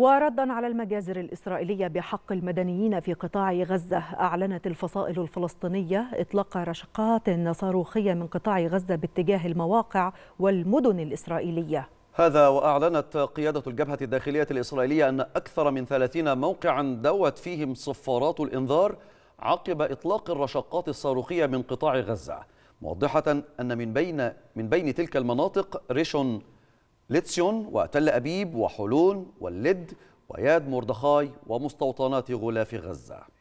وردا على المجازر الإسرائيلية بحق المدنيين في قطاع غزة أعلنت الفصائل الفلسطينية إطلاق رشقات صاروخية من قطاع غزة باتجاه المواقع والمدن الإسرائيلية هذا وأعلنت قيادة الجبهة الداخلية الإسرائيلية أن أكثر من 30 موقعا دوت فيهم صفارات الإنذار عقب إطلاق الرشقات الصاروخية من قطاع غزة موضحة أن من بين من بين تلك المناطق ريشون ليتسيون وتل أبيب وحلون واللد وياد مردخاي ومستوطنات غلاف غزة